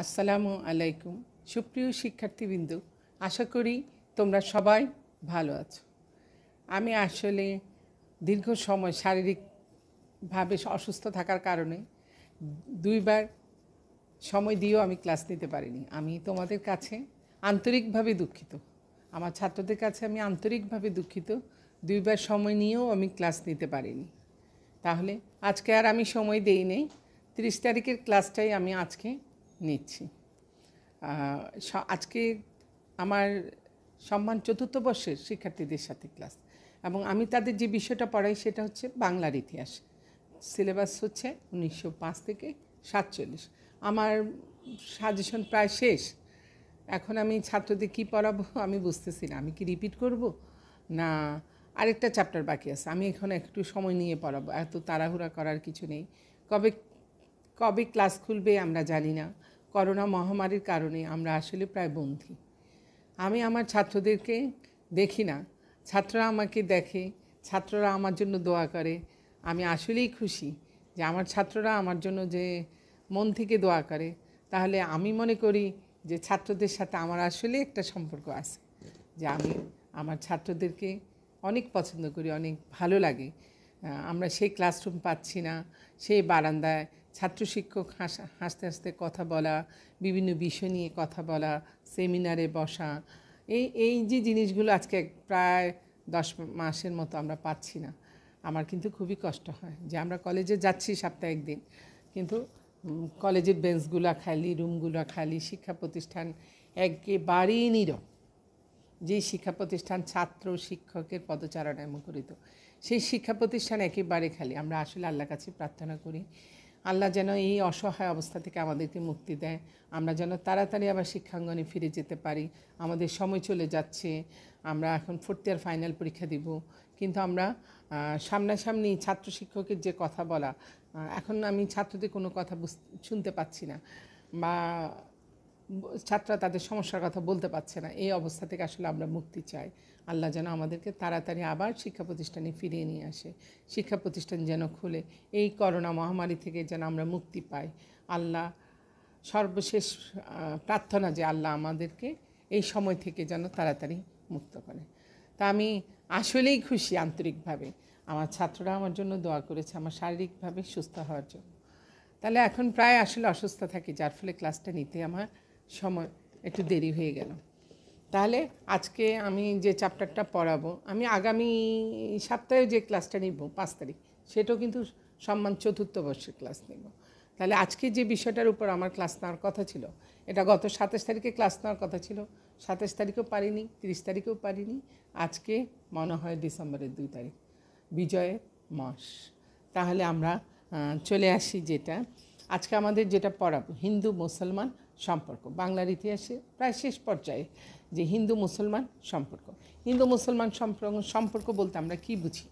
আসসালামু আলাইকুম সুপ্রিয় শিক্ষার্থীবৃন্দ আশা করি তোমরা সবাই ভালো আছো আমি আসলে দীর্ঘ সময় শারীরিকভাবে অসুস্থ থাকার কারণে দুইবার সময় দিয়েও আমি ক্লাস নিতে পারিনি আমি তোমাদের কাছে আন্তরিকভাবে দুঃখিত আমার ছাত্রদের কাছে আমি আন্তরিকভাবে দুঃখিত দুইবার সময় নিয়েও আমি ক্লাস নিতে পারিনি তাহলে আজকে আর আমি সময় দেই নেই তিরিশ তারিখের ক্লাসটাই আমি আজকে নিচ্ছি আজকে আমার সম্মান চতুর্থ বর্ষের শিক্ষার্থীদের সাথে ক্লাস এবং আমি তাদের যে বিষয়টা পড়াই সেটা হচ্ছে বাংলার ইতিহাস সিলেবাস হচ্ছে উনিশশো পাঁচ থেকে সাতচল্লিশ আমার সাজেশন প্রায় শেষ এখন আমি ছাত্রদের কি পড়াবো আমি বুঝতেছি না আমি কি রিপিট করব না আরেকটা চ্যাপ্টার বাকি আছে আমি এখন একটু সময় নিয়ে পড়াবো এত তাড়াহুড়া করার কিছু নেই কবে কবে ক্লাস খুলবে আমরা জানি না করোনা মহামারীর কারণে আমরা আসলে প্রায় বন্ধী আমি আমার ছাত্রদেরকে দেখি না ছাত্ররা আমাকে দেখে ছাত্ররা আমার জন্য দোয়া করে আমি আসলেই খুশি যে আমার ছাত্ররা আমার জন্য যে মন থেকে দোয়া করে তাহলে আমি মনে করি যে ছাত্রদের সাথে আমার আসলে একটা সম্পর্ক আছে যে আমি আমার ছাত্রদেরকে অনেক পছন্দ করি অনেক ভালো লাগে আমরা সেই ক্লাসরুম পাচ্ছি না সেই বারান্দায় ছাত্র শিক্ষক হাসা হাসতে হাসতে কথা বলা বিভিন্ন বিষয় নিয়ে কথা বলা সেমিনারে বসা এই এই যে জিনিসগুলো আজকে প্রায় দশ মাসের মতো আমরা পাচ্ছি না আমার কিন্তু খুবই কষ্ট হয় যে আমরা কলেজে যাচ্ছি সপ্তাহে একদিন কিন্তু কলেজের বেঞ্চগুলো খালি রুমগুলো খালি শিক্ষা প্রতিষ্ঠান একেবারেই নীরব যে শিক্ষা প্রতিষ্ঠান ছাত্র শিক্ষকের পদচারণায় মুখরিত সেই শিক্ষা প্রতিষ্ঠান একেবারে খালি আমরা আসলে আল্লাহ কাছে প্রার্থনা করি আল্লাহ যেন এই অসহায় অবস্থা থেকে আমাদেরকে মুক্তি দেয় আমরা যেন তাড়াতাড়ি আবার শিক্ষাঙ্গনে ফিরে যেতে পারি আমাদের সময় চলে যাচ্ছে আমরা এখন ফোর্থ ইয়ার ফাইনাল পরীক্ষা দিব কিন্তু আমরা সামনাসামনি ছাত্র শিক্ষকের যে কথা বলা এখন আমি ছাত্রদের কোনো কথা শুনতে পাচ্ছি না বা ছাত্ররা তাদের সমস্যার কথা বলতে পারছে না এই অবস্থা থেকে আসলে আমরা মুক্তি চাই আল্লাহ যেন আমাদেরকে তাড়াতাড়ি আবার শিক্ষা প্রতিষ্ঠানে ফিরিয়ে নিয়ে আসে শিক্ষা প্রতিষ্ঠান যেন খুলে এই করোনা মহামারী থেকে যেন আমরা মুক্তি পাই আল্লাহ সর্বশেষ প্রার্থনা যে আল্লাহ আমাদেরকে এই সময় থেকে যেন তাড়াতাড়ি মুক্ত করে তা আমি আসলেই খুশি আন্তরিকভাবে আমার ছাত্ররা আমার জন্য দোয়া করেছে আমার শারীরিকভাবে সুস্থ হওয়ার জন্য তাহলে এখন প্রায় আসলে অসুস্থ থাকি যার ফলে ক্লাসটা নিতে আমার সময় একটু দেরি হয়ে গেল তাহলে আজকে আমি যে চ্যাপ্টারটা পড়াবো আমি আগামী সপ্তাহে যে ক্লাসটা নিব পাঁচ তারিখ সেটাও কিন্তু সম্মান চতুর্থ বর্ষের ক্লাস নেব তাহলে আজকে যে বিষয়টার উপর আমার ক্লাস নেওয়ার কথা ছিল এটা গত সাতাশ তারিখে ক্লাস নেওয়ার কথা ছিল সাতাশ তারিখেও পারিনি তিরিশ তারিখেও পারিনি আজকে মনে হয় ডিসেম্বরের দুই তারিখ বিজয়ের মাস তাহলে আমরা চলে আসি যেটা আজকে আমাদের যেটা পড়াবো হিন্দু মুসলমান সম্পর্ক বাংলার ইতিহাসে প্রায় শেষ পর্যায়ে যে হিন্দু মুসলমান সম্পর্ক হিন্দু মুসলমান সম্পর্ক সম্পর্ক বলতে আমরা কি বুঝি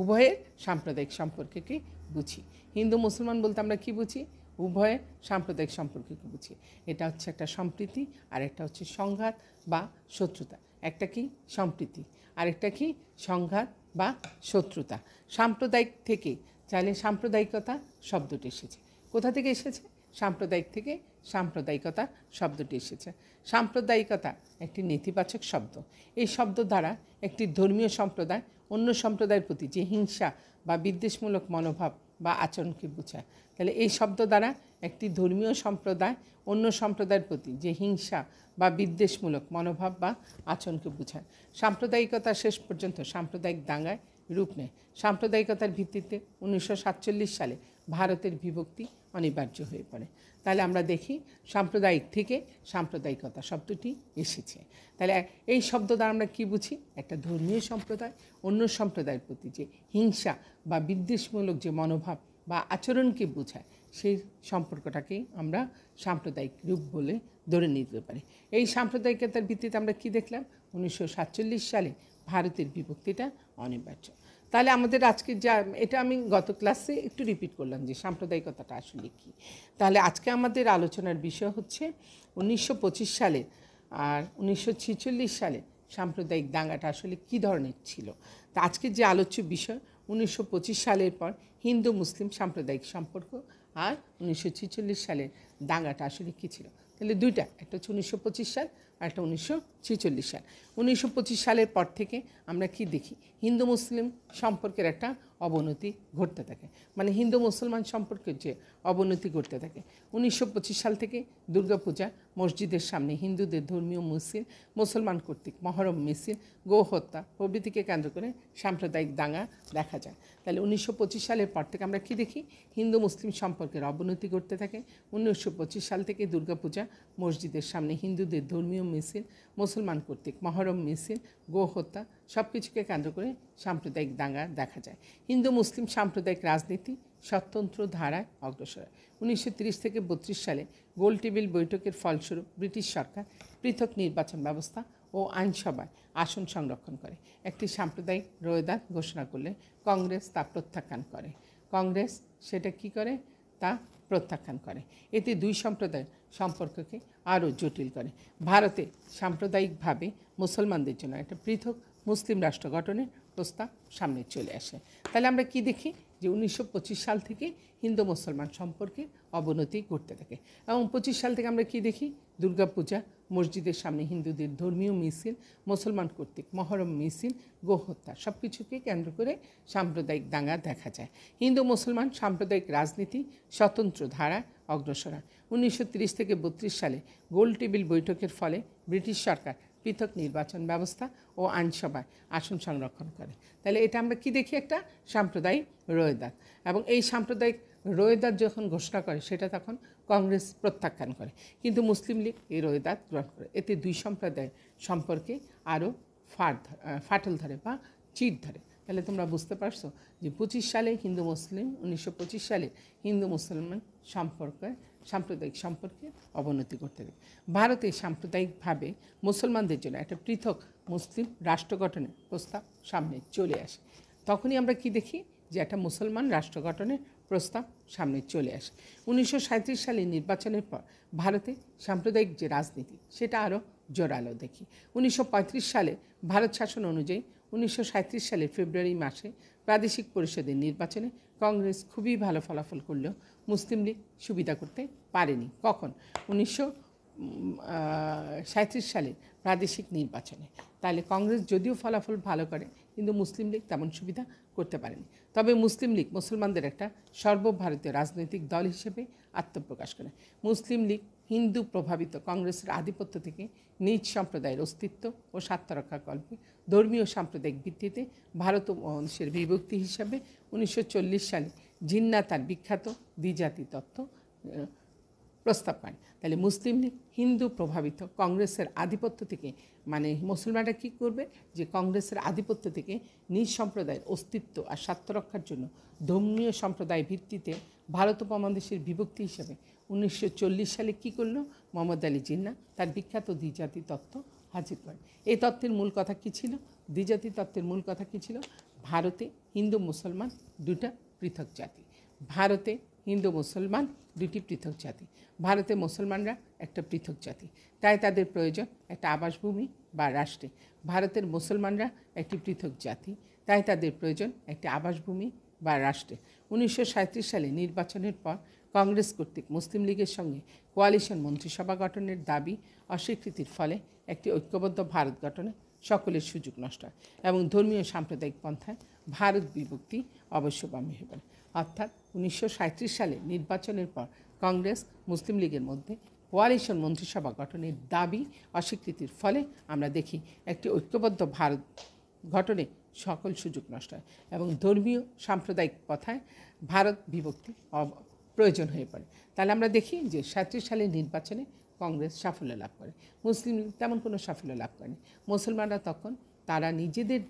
উভয়ের সাম্প্রদায়িক সম্পর্ককে বুঝি হিন্দু মুসলমান বলতে আমরা কি বুঝি উভয়ে সাম্প্রদায়িক সম্পর্ককে বুঝি এটা হচ্ছে একটা সম্প্রীতি আর একটা হচ্ছে সংঘাত বা শত্রুতা একটা কি সম্প্রীতি আরেকটা কি সংঘাত বা শত্রুতা সাম্প্রদায়িক থেকে চাইলে সাম্প্রদায়িকতা শব্দটি এসেছে কোথা থেকে এসেছে সাম্প্রদায়িক থেকে সাম্প্রদায়িকতা শব্দটি এসেছে সাম্প্রদায়িকতা একটি নেতিবাচক শব্দ এই শব্দ দ্বারা একটি ধর্মীয় সম্প্রদায় অন্য সম্প্রদায়ের প্রতি যে হিংসা বা বিদ্বেষমূলক মনোভাব বা আচরণকে বোঝায় তাহলে এই শব্দ দ্বারা একটি ধর্মীয় সম্প্রদায় অন্য সম্প্রদায়ের প্রতি যে হিংসা বা বিদ্বেষমূলক মনোভাব বা আচরণকে বোঝায় সাম্প্রদায়িকতা শেষ পর্যন্ত সাম্প্রদায়িক দাঙ্গায় রূপ নেয় সাম্প্রদায়িকতার ভিত্তিতে উনিশশো সালে ভারতের বিভক্তি অনিবার্য হয়ে পড়ে তাহলে আমরা দেখি সাম্প্রদায়িক থেকে সাম্প্রদায়িকতা শব্দটি এসেছে তাহলে এই শব্দ দ্বারা আমরা কী বুঝি একটা ধর্মীয় সম্প্রদায় অন্য সম্প্রদায়ের প্রতি যে হিংসা বা বিদ্বেষমূলক যে মনোভাব বা আচরণকে বোঝায় সেই সম্পর্কটাকে আমরা সাম্প্রদায়িক রূপ বলে ধরে নিতে পারি এই সাম্প্রদায়িকতার ভিত্তিতে আমরা কি দেখলাম উনিশশো সালে ভারতের বিভক্তিটা অনিবার্য তাহলে আমাদের আজকে যা এটা আমি গত ক্লাসে একটু রিপিট করলাম যে সাম্প্রদায়িকতাটা আসলে কী তাহলে আজকে আমাদের আলোচনার বিষয় হচ্ছে উনিশশো সালে আর উনিশশো সালে সাম্প্রদায়িক দাঙ্গাটা আসলে কী ধরনের ছিল তা আজকে যে আলোচ্য বিষয় উনিশশো সালের পর হিন্দু মুসলিম সাম্প্রদায়িক সম্পর্ক আর উনিশশো সালের দাঙ্গাটা আসলে কী ছিল তাহলে দুইটা একটা হচ্ছে উনিশশো সাল একটা উনিশশো ছেচল্লিশ সাল উনিশশো পঁচিশ সালের পর থেকে আমরা কি দেখি হিন্দু মুসলিম সম্পর্কের একটা অবনতি ঘটতে থাকে মানে হিন্দু মুসলমান সম্পর্কের যে অবনতি ঘটতে থাকে উনিশশো পঁচিশ সাল থেকে দুর্গাপূজা মসজিদের সামনে হিন্দুদের ধর্মীয় মুসলিম মুসলমান কর্তৃক মহরম মিছিল গোহত্যা প্রভৃতিকে কেন্দ্র করে সাম্প্রদায়িক দাঙ্গা দেখা যায় তাহলে উনিশশো পঁচিশ সালের পর থেকে আমরা কি দেখি হিন্দু মুসলিম সম্পর্কের অবনতি ঘটতে থাকে উনিশশো পঁচিশ সাল থেকে দুর্গাপূজা মসজিদের সামনে হিন্দুদের ধর্মীয় মিছিল মুসলমান কর্তৃক মহরম মিছিল গোহত্যা সব কিছুকে কেন্দ্র করে সাম্প্রদায়িক দাঙ্গা দেখা যায় হিন্দু মুসলিম সাম্প্রদায়িক রাজনীতি স্বতন্ত্র ধারায় অগ্রসর হয় উনিশশো থেকে বত্রিশ সালে গোল টেবিল বৈঠকের ফলস্বরূপ ব্রিটিশ সরকার পৃথক নির্বাচন ব্যবস্থা ও আইনসভায় আসন সংরক্ষণ করে একটি সাম্প্রদায়িক রোয়েদাদ ঘোষণা করলে কংগ্রেস তা প্রত্যাখ্যান করে কংগ্রেস সেটা কি করে তা প্রত্যাখ্যান করে এতে দুই সম্প্রদায়ের সম্পর্ককে আরও জটিল করে ভারতে সাম্প্রদায়িকভাবে মুসলমানদের জন্য একটা পৃথক মুসলিম রাষ্ট্র গঠনের প্রস্তাব সামনে চলে আসে তাহলে আমরা কি দেখি যে উনিশশো সাল থেকে হিন্দু মুসলমান সম্পর্কে অবনতি ঘটতে থাকে এবং পঁচিশ সাল থেকে আমরা কি দেখি দুর্গাপূজা মসজিদের সামনে হিন্দুদের ধর্মীয় মিছিল মুসলমান কর্তৃক মহরম মিছিল গোহত্যা সব কিছুকে কেন্দ্র করে সাম্প্রদায়িক দাঙ্গা দেখা যায় হিন্দু মুসলমান সাম্প্রদায়িক রাজনীতি স্বতন্ত্র ধারা অগ্রসর হয় উনিশশো থেকে বত্রিশ সালে গোল টেবিল বৈঠকের ফলে ব্রিটিশ সরকার পৃথক নির্বাচন ব্যবস্থা ও আইনসভায় আসন সংরক্ষণ করে তাহলে এটা আমরা কি দেখি একটা সাম্প্রদায়িক রোয়েদাত এবং এই সাম্প্রদায়িক রোয়েদাত যখন ঘোষণা করে সেটা তখন কংগ্রেস প্রত্যাখ্যান করে কিন্তু মুসলিম লীগ এই রোয়েদাত গ্রহণ করে এতে দুই সম্প্রদায় সম্পর্কে আরও ফাট ফাটল ধরে বা চিট ধরে তাহলে তোমরা বুঝতে পারছো যে পঁচিশ সালে হিন্দু মুসলিম উনিশশো সালে হিন্দু মুসলমান সম্পর্কে সাম্প্রদায়িক সম্পর্কে অবনতি করতে দেবে ভারতে সাম্প্রদায়িকভাবে মুসলমানদের জন্য একটা পৃথক মুসলিম রাষ্ট্র গঠনের প্রস্তাব সামনে চলে আসে তখনই আমরা কি দেখি যে একটা মুসলমান রাষ্ট্র গঠনের প্রস্তাব সামনে চলে আসে উনিশশো সালে নির্বাচনের পর ভারতে সাম্প্রদায়িক যে রাজনীতি সেটা আরও জোরালো দেখি উনিশশো সালে ভারত শাসন অনুযায়ী উনিশশো সালের ফেব্রুয়ারি মাসে প্রাদেশিক পরিষদের নির্বাচনে কংগ্রেস খুবই ভালো ফলাফল করলেও মুসলিম লীগ সুবিধা করতে পারেনি কখন উনিশশো সাঁত্রিশ সালের প্রাদেশিক নির্বাচনে তাহলে কংগ্রেস যদিও ফলাফল ভালো করে কিন্তু মুসলিম লীগ তেমন সুবিধা করতে পারেনি তবে মুসলিম লীগ মুসলমানদের একটা সর্বভারতীয় রাজনৈতিক দল হিসেবে আত্মপ্রকাশ করে মুসলিম লীগ হিন্দু প্রভাবিত কংগ্রেসের আধিপত্য থেকে নিজ সম্প্রদায়ের অস্তিত্ব ও স্বার্থরক্ষা কল্পে ধর্মীয় সাম্প্রদায়িক ভিত্তিতে ভারত মানুষের বিভক্তি হিসাবে উনিশশো সালে জিন্না তার বিখ্যাত দ্বিজাতি তত্ত্ব প্রস্তাব করেন তাহলে মুসলিম লীগ হিন্দু প্রভাবিত কংগ্রেসের আধিপত্য থেকে মানে মুসলমানরা কী করবে যে কংগ্রেসের আধিপত্য থেকে নিজ সম্প্রদায়ের অস্তিত্ব আর স্বার্থ রক্ষার জন্য ধর্মীয় সম্প্রদায় ভিত্তিতে ভারত উপমহাদেশের বিভক্তি হিসেবে উনিশশো সালে কি করলো মোহাম্মদ আলী জিন্না তার বিখ্যাত দ্বিজাতি তত্ত্ব হাজির করেন এই তত্ত্বের মূল কথা কী ছিল দ্বিজাতি তত্ত্বের মূল কথা কী ছিল ভারতে হিন্দু মুসলমান দুটা পৃথক জাতি ভারতে হিন্দু মুসলমান দুটি পৃথক জাতি ভারতে মুসলমানরা একটা পৃথক জাতি তাই তাদের প্রয়োজন একটা আবাসভূমি বা রাষ্ট্রে ভারতের মুসলমানরা একটি পৃথক জাতি তাই তাদের প্রয়োজন একটি আবাসভূমি বা রাষ্ট্রে উনিশশো সালে নির্বাচনের পর কংগ্রেস কর্তৃক মুসলিম লীগের সঙ্গে কোয়ালিশন মন্ত্রিসভা গঠনের দাবি অস্বীকৃতির ফলে একটি ঐক্যবদ্ধ ভারত গঠনে সকলের সুযোগ নষ্ট হয় এবং ধর্মীয় সাম্প্রদায়িক পন্থায় ভারত বিভক্তি হয়ে পড়ে অর্থাৎ উনিশশো সালে নির্বাচনের পর কংগ্রেস মুসলিম লীগের মধ্যে কোয়ালিশন মন্ত্রিসভা গঠনের দাবি অস্বীকৃতির ফলে আমরা দেখি একটি ঐক্যবদ্ধ ভারত গঠনে সকল সুযোগ নষ্ট হয় এবং ধর্মীয় সাম্প্রদায়িক কথায় ভারত বিভক্তি প্রয়োজন হয়ে পড়ে তাহলে আমরা দেখি যে সাঁত্রিশ সালের নির্বাচনে কংগ্রেস সাফল্য লাভ করে মুসলিম তেমন কোনো সাফল্য লাভ করেনি মুসলমানরা তখন তারা নিজেদের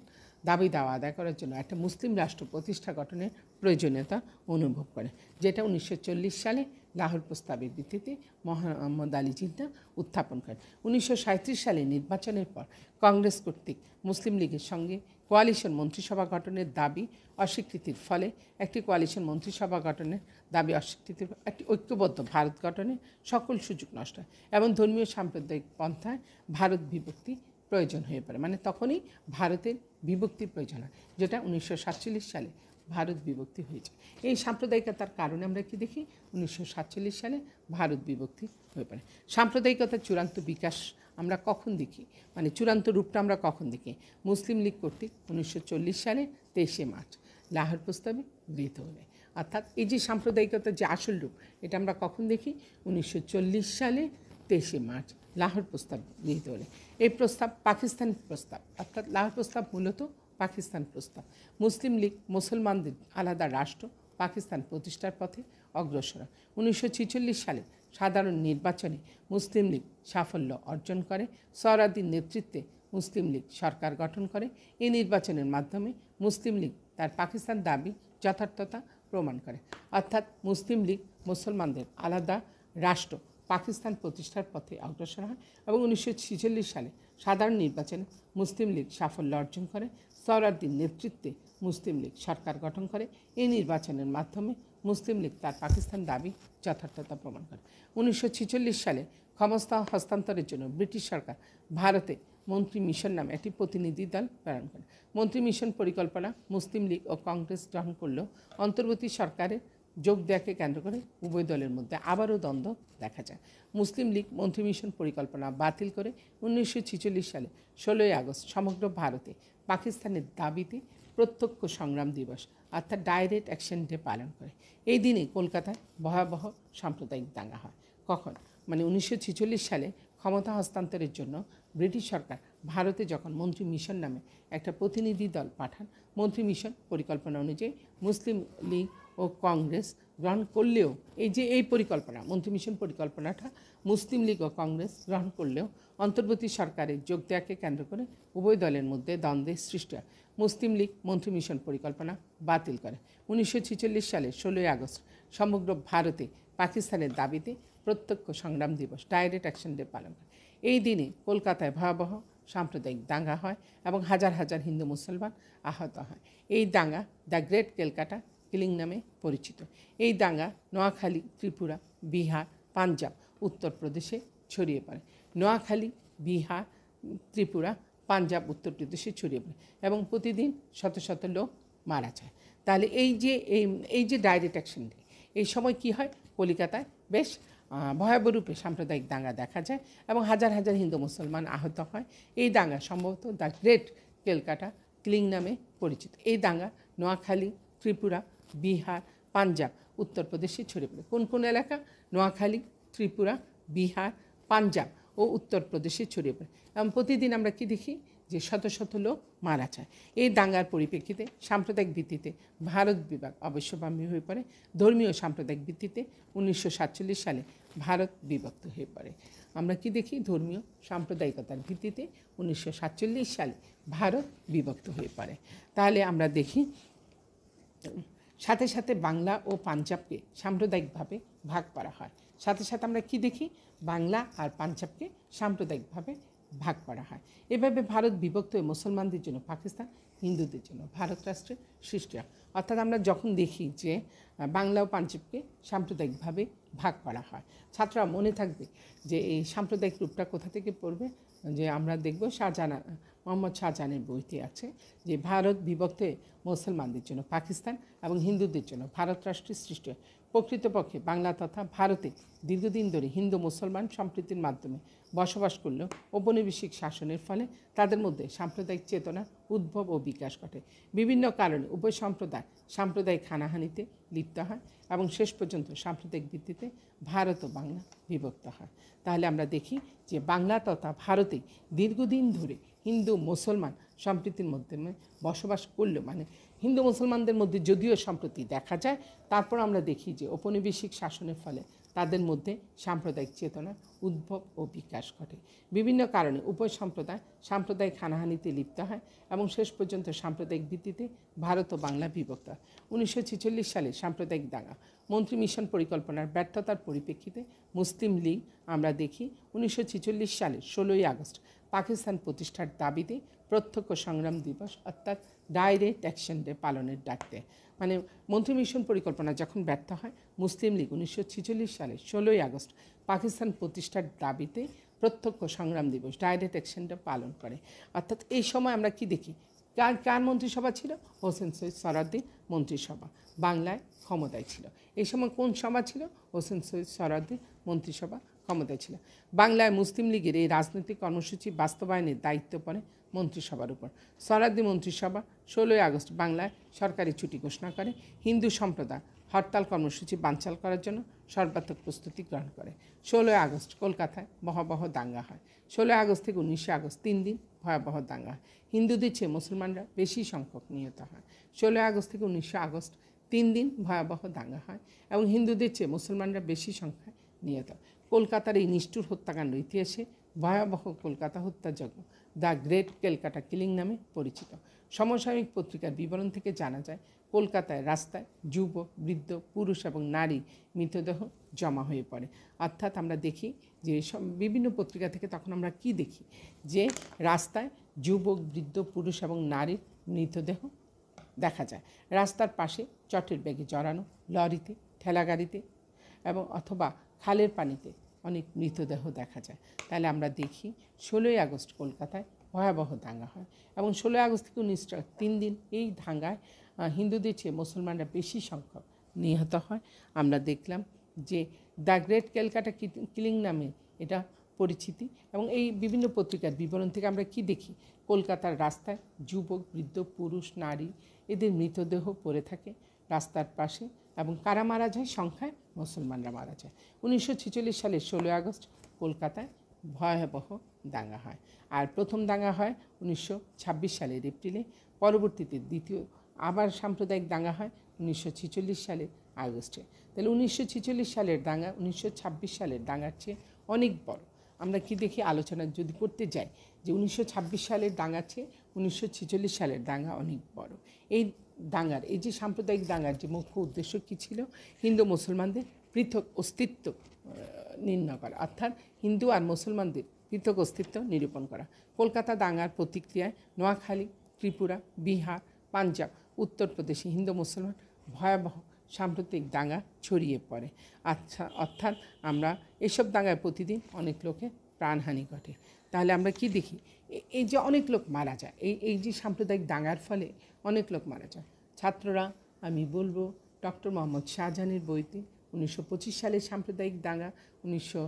দাবি দাওয়া আদায় করার জন্য একটা মুসলিম রাষ্ট্র প্রতিষ্ঠা গঠনের প্রয়োজনীয়তা অনুভব করে যেটা উনিশশো সালে লাহোর প্রস্তাবের ভিত্তিতে মোহাম্মদ আলী জিন্দা উত্থাপন করেন উনিশশো সালে নির্বাচনের পর কংগ্রেস কর্তৃক মুসলিম লীগের সঙ্গে কোয়ালিশন মন্ত্রিসভা গঠনের দাবি অস্বীকৃতির ফলে একটি কোয়ালিশন মন্ত্রিসভা গঠনের দাবি অস্বীকৃতির একটি ঐক্যবদ্ধ ভারত গঠনে সকল সুযোগ নষ্ট হয় এবং ধর্মীয় সাম্প্রদায়িক পন্থায় ভারত বিভক্তি প্রয়োজন হয়ে পড়ে মানে তখনই ভারতের বিভক্তির প্রয়োজন হয় যেটা উনিশশো সালে ভারত বিভক্তি হয়েছে এই সাম্প্রদায়িকতার কারণে আমরা কি দেখি উনিশশো সালে ভারত বিভক্তি হয়ে পড়ে সাম্প্রদায়িকতার চূড়ান্ত বিকাশ আমরা কখন দেখি মানে চূড়ান্ত রূপটা আমরা কখন দেখি মুসলিম লীগ কর্তৃক উনিশশো সালে তেইশে মার্চ লাহোর প্রস্তাবে গৃহীত হলে অর্থাৎ এই যে সাম্প্রদায়িকতার যে আসল রূপ এটা আমরা কখন দেখি উনিশশো সালে তেইশে মার্চ লাহোর প্রস্তাব গৃহীত হলে এই প্রস্তাব পাকিস্তান প্রস্তাব অর্থাৎ লাহোর প্রস্তাব মূলত পাকিস্তান প্রস্তাব মুসলিম লীগ মুসলমানদের আলাদা রাষ্ট্র পাকিস্তান প্রতিষ্ঠার পথে অগ্রসর উনিশশো সালে সাধারণ নির্বাচনে মুসলিম লীগ সাফল্য অর্জন করে সরাদির নেতৃত্বে মুসলিম লীগ সরকার গঠন করে এই নির্বাচনের মাধ্যমে মুসলিম লীগ তার পাকিস্তান দাবি যথার্থতা প্রমাণ করে অর্থাৎ মুসলিম লীগ মুসলমানদের আলাদা রাষ্ট্র পাকিস্তান প্রতিষ্ঠার পথে অগ্রসর হয় এবং উনিশশো সালে সাধারণ নির্বাচনে মুসলিম লীগ সাফল্য অর্জন করে সরাদির নেতৃত্বে মুসলিম লীগ সরকার গঠন করে এই নির্বাচনের মাধ্যমে মুসলিম লীগ তার পাকিস্তান দাবি যথার্থতা প্রমাণ করে উনিশশো সালে ক্ষমতা হস্তান্তরের জন্য ব্রিটিশ সরকার ভারতে মন্ত্রী মিশন নামে একটি প্রতিনিধি দল প্রেরণ করে মন্ত্রী মিশন পরিকল্পনা মুসলিম লীগ ও কংগ্রেস গ্রহণ করলেও অন্তর্বর্তী সরকারের যোগ দেয়াকে কেন্দ্র করে উভয় দলের মধ্যে আবারও দ্বন্দ্ব দেখা যায় মুসলিম লীগ মন্ত্রী মিশন পরিকল্পনা বাতিল করে উনিশশো সালে ষোলোই আগস্ট সমগ্র ভারতে পাকিস্তানের দাবিতে প্রত্যক্ষ সংগ্রাম দিবস অর্থাৎ ডাইরেক্ট অ্যাকশন ডে পালন করে এই দিনে কলকাতায় ভয়াবহ সাম্প্রদায়িক দাঙ্গা হয় কখন মানে উনিশশো সালে ক্ষমতা হস্তান্তরের জন্য ব্রিটিশ সরকার ভারতে যখন মন্ত্রী মিশন নামে একটা প্রতিনিধি দল পাঠান মন্ত্রী মিশন পরিকল্পনা অনুযায়ী মুসলিম লীগ ও কংগ্রেস গ্রহণ করলেও এই যে এই পরিকল্পনা মন্ত্রী মিশন পরিকল্পনাটা মুসলিম লীগ ও কংগ্রেস গ্রহণ করলেও অন্তর্বর্তী সরকারের যোগ দেওয়াকে কেন্দ্র করে উভয় দলের মধ্যে দ্বন্দ্বের সৃষ্টি হয় মুসলিম লীগ মন্ত্রী মিশন পরিকল্পনা বাতিল করে উনিশশো সালের ষোলোই আগস্ট সমগ্র ভারতে পাকিস্তানের দাবিতে প্রত্যক্ষ সংগ্রাম দিবস ডাইরেক্ট অ্যাকশন ডে পালন করে এই দিনে কলকাতায় ভয়াবহ সাম্প্রদায়িক দাঙ্গা হয় এবং হাজার হাজার হিন্দু মুসলমান আহত হয় এই দাঙ্গা দ্য গ্রেট কেলকাটা কিলিং নামে পরিচিত এই দাঙ্গা নোয়াখালী ত্রিপুরা বিহার পাঞ্জাব উত্তরপ্রদেশে ছড়িয়ে পড়ে নোয়াখালী বিহার ত্রিপুরা পাঞ্জাব উত্তরপ্রদেশে ছড়িয়ে পড়ে এবং প্রতিদিন শত শত লোক মারা যায় তাহলে এই যে এই এই যে ডাইরেক্ট অ্যাকশন এই সময় কি হয় কলিকাতায় বেশ ভয়াবহ রূপে সাম্প্রদায়িক দাঙ্গা দেখা যায় এবং হাজার হাজার হিন্দু মুসলমান আহত হয় এই দাঙ্গা সম্ভবত দ্য গ্রেট কেলকাটা ক্লিং নামে পরিচিত এই দাঙ্গা নোয়াখালী ত্রিপুরা বিহার পাঞ্জাব উত্তরপ্রদেশে ছড়িয়ে পড়ে কোন কোন এলাকা নোয়াখালী ত্রিপুরা বিহার পাঞ্জাব ও উত্তরপ্রদেশে ছড়িয়ে পড়ে এবং প্রতিদিন আমরা কি দেখি যে শত শত লোক মারা যায় এই দাঙ্গার পরিপ্রেক্ষিতে সাম্প্রদায়িক ভিত্তিতে ভারত বিভাগ অবশ্যম্ভামী হয়ে পড়ে ধর্মীয় সাম্প্রদায়িক ভিত্তিতে উনিশশো সালে ভারত বিভক্ত হয়ে পড়ে আমরা কি দেখি ধর্মীয় সাম্প্রদায়িকতার ভিত্তিতে উনিশশো সালে ভারত বিভক্ত হয়ে পড়ে তাহলে আমরা দেখি সাথে সাথে বাংলা ও পাঞ্জাবকে সাম্প্রদায়িকভাবে ভাগ করা হয় সাথে সাথে আমরা কি দেখি বাংলা আর পাঞ্জাবকে সাম্প্রদায়িকভাবে ভাগ করা হয় এভাবে ভারত বিভক্ত হয়ে মুসলমানদের জন্য পাকিস্তান হিন্দুদের জন্য ভারত রাষ্ট্রের সৃষ্টি হয় অর্থাৎ আমরা যখন দেখি যে বাংলা ও পাঞ্জাবকে সাম্প্রদায়িকভাবে ভাগ করা হয় ছাত্ররা মনে থাকবে যে এই সাম্প্রদায়িক রূপটা কোথা থেকে পড়বে যে আমরা দেখব শাহজাহান মোহাম্মদ শাহজাহানের বইতে আছে যে ভারত বিভক্তে মুসলমানদের জন্য পাকিস্তান এবং হিন্দুদের জন্য ভারত রাষ্ট্রের সৃষ্টি হয় প্রকৃতপক্ষে বাংলা তথা ভারতে দীর্ঘদিন ধরে হিন্দু মুসলমান সম্প্রীতির মাধ্যমে বসবাস করলেও ঔপনিবেশিক শাসনের ফলে তাদের মধ্যে সাম্প্রদায়িক চেতনা উদ্ভব ও বিকাশ ঘটে বিভিন্ন কারণে উভয় সম্প্রদায় সাম্প্রদায়িক হানাহানিতে লিপ্ত হয় এবং শেষ পর্যন্ত সাম্প্রতিক ভিত্তিতে ভারত ও বাংলা বিভক্ত হয় তাহলে আমরা দেখি যে বাংলা তথা ভারতে দীর্ঘদিন ধরে হিন্দু মুসলমান সম্প্রীতির মধ্যে মানে বসবাস করলো মানে হিন্দু মুসলমানদের মধ্যে যদিও সম্প্রতি দেখা যায় তারপর আমরা দেখি যে ঔপনিবেশিক শাসনের ফলে তাদের মধ্যে সাম্প্রদায়িক চেতনার উদ্ভব ও বিকাশ ঘটে বিভিন্ন কারণে উপসম্প্রদায় সাম্প্রদায়িক হানাহানিতে লিপ্ত হয় এবং শেষ পর্যন্ত সাম্প্রদায়িক ভিত্তিতে ভারত ও বাংলা বিভক্ত হয় উনিশশো সালে সাম্প্রদায়িক দাঙ্গা মন্ত্রী মিশন পরিকল্পনার ব্যর্থতার পরিপ্রেক্ষিতে মুসলিম লীগ আমরা দেখি উনিশশো সালে ষোলোই আগস্ট পাকিস্তান প্রতিষ্ঠার দাবিতে প্রত্যক্ষ সংগ্রাম দিবস অর্থাৎ ডাইরেক্ট অ্যাকশন ডে পালনের ডাক দেয় মানে মন্ত্রী মিশন পরিকল্পনা যখন ব্যর্থ হয় মুসলিম লীগ উনিশশো সালে ষোলোই আগস্ট পাকিস্তান প্রতিষ্ঠার দাবিতে প্রত্যক্ষ সংগ্রাম দিবস ডাইরেক্ট অ্যাকশনটা পালন করে অর্থাৎ এই সময় আমরা কি দেখি কার কার মন্ত্রিসভা ছিল হোসেন সৈয়দ সরাদ্দিন মন্ত্রিসভা বাংলায় ক্ষমতায় ছিল এই সময় কোন সভা ছিল হোসেন সৈয়দ সরাদ্দিন মন্ত্রিসভা ক্ষমতায় ছিল বাংলায় মুসলিম লীগের এই রাজনৈতিক কর্মসূচি বাস্তবায়নের দায়িত্ব পড়ে মন্ত্রিসভার উপর সরাদি মন্ত্রিসভা ষোলোই আগস্ট বাংলায় সরকারি ছুটি ঘোষণা করে হিন্দু সম্প্রদায় হরতাল কর্মসূচি বানচাল করার জন্য সর্বাত্মক প্রস্তুতি গ্রহণ করে ষোলোই আগস্ট কলকাতায় ভয়াবহ দাঙ্গা হয় ষোলোই আগস্ট থেকে উনিশে আগস্ট তিন দিন ভয়াবহ দাঙ্গা হয় হিন্দুদের চেয়ে মুসলমানরা বেশি সংখ্যক নিহত হয় ষোলোই আগস্ট থেকে উনিশে আগস্ট তিন দিন ভয়াবহ দাঙ্গা হয় এবং হিন্দুদের চেয়ে মুসলমানরা বেশি সংখ্যায় নিহত কলকাতার এই নিষ্ঠুর হত্যাকাণ্ড ইতিহাসে ভয়াবহ কলকাতা হত্যাযজ্ঞ দ্য গ্রেট ক্যালকাটা কিলিং নামে পরিচিত সমসাময়িক পত্রিকার বিবরণ থেকে জানা যায় কলকাতায় রাস্তায় যুব বৃদ্ধ পুরুষ এবং নারী মৃতদেহ জমা হয়ে পড়ে অর্থাৎ আমরা দেখি যে সব বিভিন্ন পত্রিকা থেকে তখন আমরা কি দেখি যে রাস্তায় যুবক বৃদ্ধ পুরুষ এবং নারীর মৃতদেহ দেখা যায় রাস্তার পাশে চটের ব্যাগে জড়ানো লরিতে ঠেলাগাড়িতে এবং অথবা খালের পানিতে অনেক মৃতদেহ দেখা যায় তাহলে আমরা দেখি ষোলোই আগস্ট কলকাতায় ভয়াবহ দাঙ্গা হয় এবং ষোলোই আগস্ট থেকে উনিশ তিন দিন এই দাঙ্গায় হিন্দুদের চেয়ে মুসলমানরা বেশি সংখ্যক নিহত হয় আমরা দেখলাম যে দ্য গ্রেট ক্যালকাটা কিলিং নামে এটা পরিচিতি এবং এই বিভিন্ন পত্রিকার বিবরণ থেকে আমরা কি দেখি কলকাতার রাস্তায় যুবক বৃদ্ধ পুরুষ নারী এদের মৃতদেহ পড়ে থাকে রাস্তার পাশে এবং কারা মারা যায় সংখ্যায় মুসলমানরা মারা যায় উনিশশো সালের ষোলোই আগস্ট কলকাতায় ভয়াবহ দাঙ্গা হয় আর প্রথম দাঙ্গা হয় উনিশশো সালের এপ্রিলে পরবর্তীতে দ্বিতীয় আবার সাম্প্রদায়িক দাঙ্গা হয় উনিশশো সালের আগস্টে তাহলে উনিশশো সালের দাঙ্গা উনিশশো সালের দাঙ্গার চেয়ে অনেক বড় আমরা কি দেখি আলোচনা যদি করতে যাই যে উনিশশো সালের দাঙ্গা চেয়ে উনিশশো সালের দাঙ্গা অনেক বড় এই দাঙ্গার এই যে সাম্প্রদায়িক দাঙ্গার যে মুখ্য উদ্দেশ্য কী ছিল হিন্দু মুসলমানদের পৃথক অস্তিত্ব নির্ণয় করা অর্থাৎ হিন্দু আর মুসলমানদের পৃথক অস্তিত্ব নিরূপণ করা কলকাতা দাঙ্গার প্রতিক্রিয়ায় নোয়াখালী ত্রিপুরা বিহার পাঞ্জাব উত্তরপ্রদেশে হিন্দু মুসলমান ভয়াবহ সাম্প্রতিক দাঙ্গা ছড়িয়ে পড়ে আচ্ছা অর্থাৎ আমরা এসব দাঙ্গায় প্রতিদিন অনেক লোকে প্রাণহানি ঘটে তাহলে আমরা কি দেখি এই যে অনেক লোক মারা যায় এই এই যে সাম্প্রদায়িক দাঙ্গার ফলে অনেক লোক মারা যায় ছাত্ররা আমি বলবো ডক্টর মোহাম্মদ শাহজাহানের বইতে উনিশশো পঁচিশ সালে সাম্প্রদায়িক দাঙ্গা উনিশশো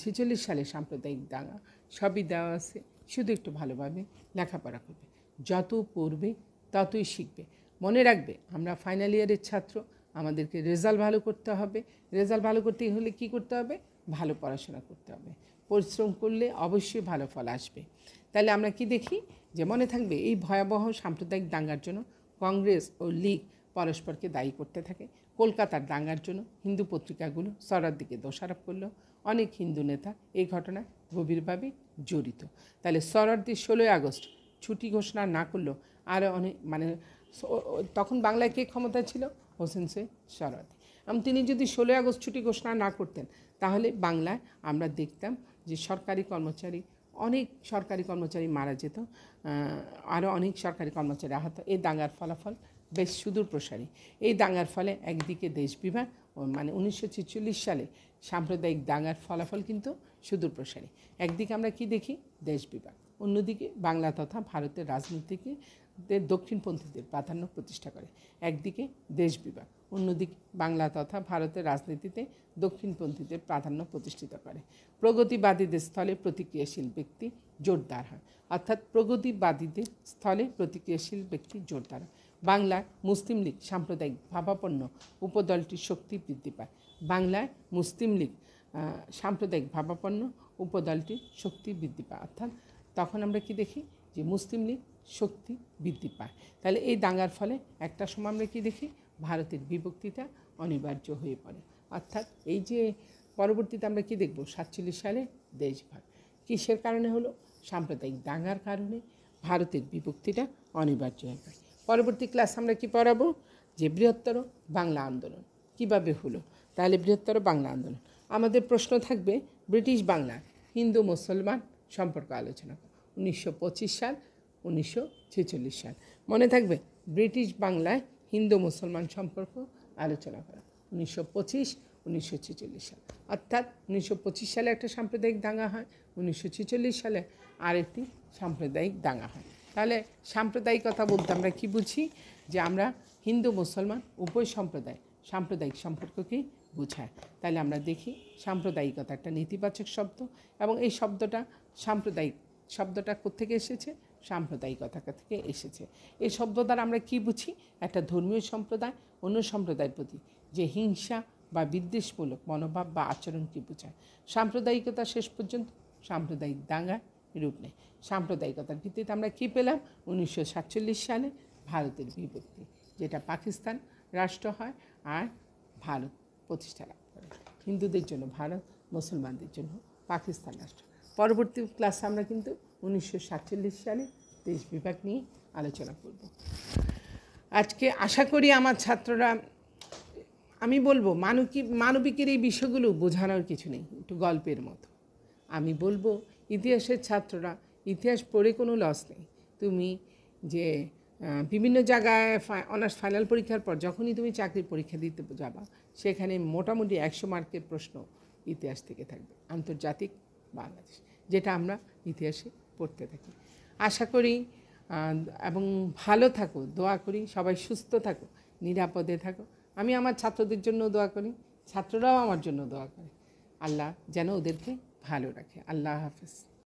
ছেচল্লিশ সালে সাম্প্রদায়িক দাঙ্গা সবই দেওয়া আছে শুধু একটু ভালোভাবে লেখাপড়া করবে যত পড়বে ততই শিখবে মনে রাখবে আমরা ফাইনাল ইয়ারের ছাত্র আমাদেরকে রেজাল্ট ভালো করতে হবে রেজাল্ট ভালো করতে হলে কি করতে হবে ভালো পড়াশোনা করতে হবে পরিশ্রম করলে অবশ্যই ভালো ফল আসবে তাহলে আমরা কি দেখি যে মনে থাকবে এই ভয়াবহ সাম্প্রদায়িক দাঙ্গার জন্য কংগ্রেস ও লীগ পরস্পরকে দায়ী করতে থাকে কলকাতার দাঙ্গার জন্য হিন্দু পত্রিকাগুলো দিকে দোষারোপ করল অনেক হিন্দু নেতা এই ঘটনায় গভীরভাবে জড়িত তাহলে সরারদি ষোলোই আগস্ট ছুটি ঘোষণা না করলেও আরও অনেক মানে তখন বাংলায় কে ক্ষমতা ছিল হোসেন সে সরারদি এবং তিনি যদি ষোলোই আগস্ট ছুটি ঘোষণা না করতেন তাহলে বাংলায় আমরা দেখতাম যে সরকারি কর্মচারী অনেক সরকারি কর্মচারী মারা যেত আরও অনেক সরকারি কর্মচারী আহত এই দাঙ্গার ফলাফল বেশ সুদূর প্রসারী এই দাঙ্গার ফলে একদিকে দেশ বিভাগ মানে উনিশশো সালে সাম্প্রদায়িক দাঙ্গার ফলাফল কিন্তু সুদূর প্রসারী একদিকে আমরা কি দেখি দেশ বিভাগ অন্যদিকে বাংলা তথা ভারতের রাজনীতিকে দের দক্ষিণপন্থীদের প্রাধান্য প্রতিষ্ঠা করে একদিকে দেশ বিভাগ অন্যদিকে বাংলা তথা ভারতের রাজনীতিতে দক্ষিণপন্থীদের প্রাধান্য প্রতিষ্ঠিত করে প্রগতিবাদীদের স্থলে প্রতিক্রিয়াশীল ব্যক্তি জোরদার হয় অর্থাৎ প্রগতিবাদীদের স্থলে প্রতিক্রিয়াশীল ব্যক্তি জোরদার হয় বাংলায় মুসলিম লীগ সাম্প্রদায়িক ভাবাপন্ন উপদলটির শক্তি বৃদ্ধি পায় বাংলায় মুসলিম লীগ সাম্প্রদায়িক ভাবাপন্ন উপদলটির শক্তি বৃদ্ধি পায় অর্থাৎ তখন আমরা কি দেখি যে মুসলিম লীগ শক্তি বৃদ্ধি পায় তাহলে এই দাঙ্গার ফলে একটা সময় আমরা কী দেখি ভারতের বিভক্তিটা অনিবার্য হয়ে পড়ে অর্থাৎ এই যে পরবর্তীতে আমরা কি দেখব সাতচল্লিশ সালে দেশভাগ কিসের কারণে হলো সাম্প্রদায়িক দাঙ্গার কারণে ভারতের বিভক্তিটা অনিবার্য হয়ে পড়ে পরবর্তী ক্লাস আমরা কি পড়াবো যে বৃহত্তর বাংলা আন্দোলন কিভাবে হলো তাহলে বৃহত্তর বাংলা আন্দোলন আমাদের প্রশ্ন থাকবে ব্রিটিশ বাংলা হিন্দু মুসলমান সম্পর্ক আলোচনা উনিশশো সাল উনিশশো সাল মনে থাকবে ব্রিটিশ বাংলায় হিন্দু মুসলমান সম্পর্ক আলোচনা করা উনিশশো পঁচিশ উনিশশো সাল অর্থাৎ উনিশশো সালে একটা সাম্প্রদায়িক দাঙ্গা হয় উনিশশো সালে আরেকটি সাম্প্রদায়িক দাঙ্গা হয় তাহলে সাম্প্রদায়িকতা বলতে আমরা কি বুঝি যে আমরা হিন্দু মুসলমান উভয় সম্প্রদায় সাম্প্রদায়িক সম্পর্ককে বোঝায় তাহলে আমরা দেখি সাম্প্রদায়িকতা একটা নেতিবাচক শব্দ এবং এই শব্দটা সাম্প্রদায়িক শব্দটা কোথেকে এসেছে সাম্প্রদায়িকতা থেকে এসেছে এই শব্দ দ্বারা আমরা কি বুঝি একটা ধর্মীয় সম্প্রদায় অন্য সম্প্রদায়ের প্রতি যে হিংসা বা বিদ্বেষমূলক মনোভাব বা আচরণকে বোঝায় সাম্প্রদায়িকতা শেষ পর্যন্ত সাম্প্রদায়িক দাঙ্গায় রূপ নেয় সাম্প্রদায়িকতার ভিত্তিতে আমরা কী পেলাম উনিশশো সালে ভারতের বিভক্তি যেটা পাকিস্তান রাষ্ট্র হয় আর ভারত প্রতিষ্ঠা লাভ করে হিন্দুদের জন্য ভারত মুসলমানদের জন্য পাকিস্তান রাষ্ট্র পরবর্তী ক্লাসে আমরা কিন্তু উনিশশো সালে দেশ বিভাগ নিয়ে আলোচনা করব আজকে আশা করি আমার ছাত্ররা আমি বলবো মানবিক মানবিকের এই বিষয়গুলো বোঝানোর কিছু নেই একটু গল্পের মতো আমি বলবো ইতিহাসের ছাত্ররা ইতিহাস পড়ে কোনো লস নেই তুমি যে বিভিন্ন জায়গায় অনার্স ফাইনাল পরীক্ষার পর যখনই তুমি চাকরির পরীক্ষা দিতে যাবা সেখানে মোটামুটি একশো মার্কের প্রশ্ন ইতিহাস থেকে থাকবে আন্তর্জাতিক বাংলাদেশ যেটা আমরা ইতিহাসে পড়তে থাকি আশা করি এবং ভালো থাকো দোয়া করি সবাই সুস্থ থাকো নিরাপদে থাকো আমি আমার ছাত্রদের জন্য দোয়া করি ছাত্ররাও আমার জন্য দোয়া করে আল্লাহ যেন ওদেরকে ভালো রাখে আল্লাহ হাফেজ